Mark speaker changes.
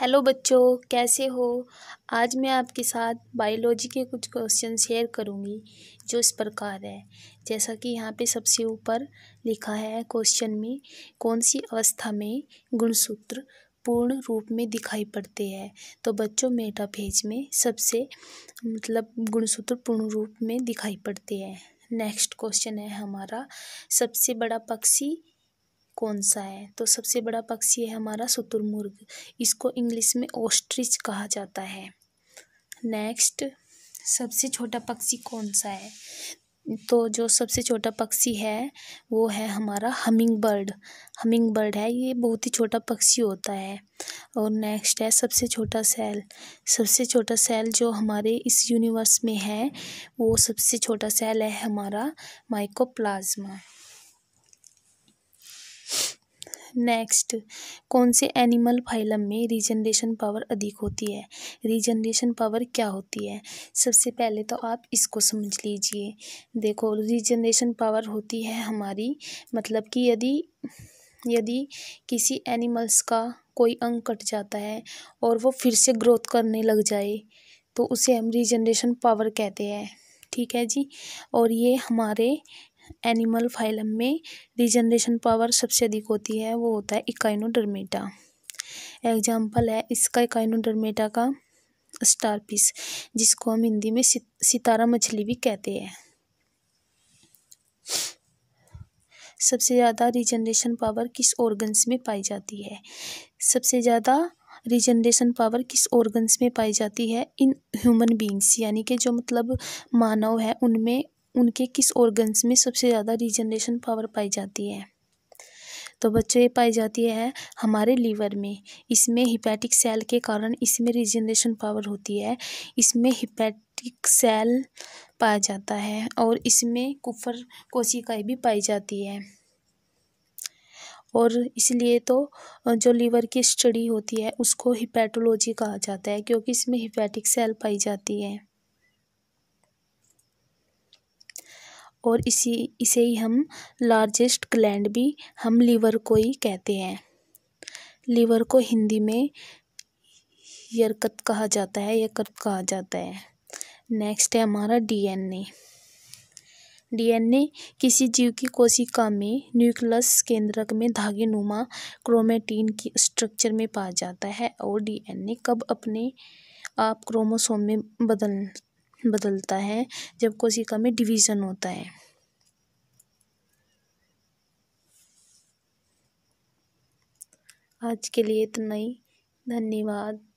Speaker 1: hello बच्चों कैसे हो आज मैं आपके साथ बायोलॉजी के कुछ क्वेश्चन शेयर करूंगी जो इस प्रकार है जैसा कि यहाँ पे सबसे ऊपर लिखा है क्वेश्चन में कौन सी अवस्था में गुणसूत्र पूर्ण रूप में दिखाई पड़ते हैं तो बच्चों मेटा फेज में सबसे मतलब गुणसूत्र पूर्ण रूप में दिखाई पड़ते हैं नेक्स्ट क्वेश्चन है हमारा सबसे बड़ा पक्षी कौन सा है तो सबसे बड़ा पक्षी है हमारा शुतुरमुर्ग इसको इंग्लिश में ओस्ट्रिच कहा जाता है नेक्स्ट सबसे छोटा पक्षी कौन सा है तो जो सबसे छोटा पक्षी है वो है हमारा हमिंग बर्ड हमिंग बर्ड है ये बहुत ही छोटा पक्षी होता है और नेक्स्ट है सबसे छोटा सेल सबसे छोटा सेल जो हमारे इस यूनिवर्स में है वो सबसे छोटा सेल है हमारा माइकोप्लाज्मा नेक्स्ट कौन से एनिमल फाइलम में रीजनरेशन पावर अधिक होती है रीजनरेशन पावर क्या होती है सबसे पहले तो आप इसको समझ लीजिए देखो रीजनरेशन पावर होती है हमारी मतलब कि यदि यदि किसी एनिमल्स का कोई अंग कट जाता है और वो फिर से ग्रोथ करने लग जाए तो उसे हम रीजनरेशन पावर कहते हैं ठीक है जी और ये हमारे एनिमल फाइलम में रिजनरेशन पावर सबसे अधिक होती है वो होता है इकाइनोडर्मेटा एग्जाम्पल है इसका इकाइनोडर्मेटा का स्टार पीस जिसको हम हिंदी में सितारा मछली भी कहते हैं सबसे ज़्यादा रिजनरेशन पावर किस ऑर्गन्स में पाई जाती है सबसे ज़्यादा रिजनरेशन पावर किस ऑर्गन्स में पाई जाती है इन ह्यूमन बींग्स यानी कि जो मतलब मानव है उनमें उनके किस ऑर्गन्स में सबसे ज़्यादा रिजनरेशन पावर पाई जाती है तो बच्चों ये पाई जाती है हमारे लीवर में इसमें हिपैटिक सेल के कारण इसमें रिजनरेशन पावर होती है इसमें हिपैटिक सेल पाया जाता है और इसमें कुफर कोशिकाएं भी पाई जाती है और इसलिए तो जो लीवर की स्टडी होती है उसको हिपैटोलॉजी कहा जाता है क्योंकि इसमें हिपैटिक सेल पाई जाती है और इसी इसे ही हम लार्जेस्ट ग्लैंड भी हम लीवर को ही कहते हैं लीवर को हिंदी में यरकत कहा जाता है यकत कहा जाता है नेक्स्ट है हमारा डीएनए डीएनए किसी जीव की कोशिका में न्यूक्लियस केंद्रक में धागे नुमा क्रोमेटीन की स्ट्रक्चर में पाया जाता है और डीएनए कब अपने आप क्रोमोसोम में बदल बदलता है जब कोशिका में डिवीज़न होता है आज के लिए इतना ही धन्यवाद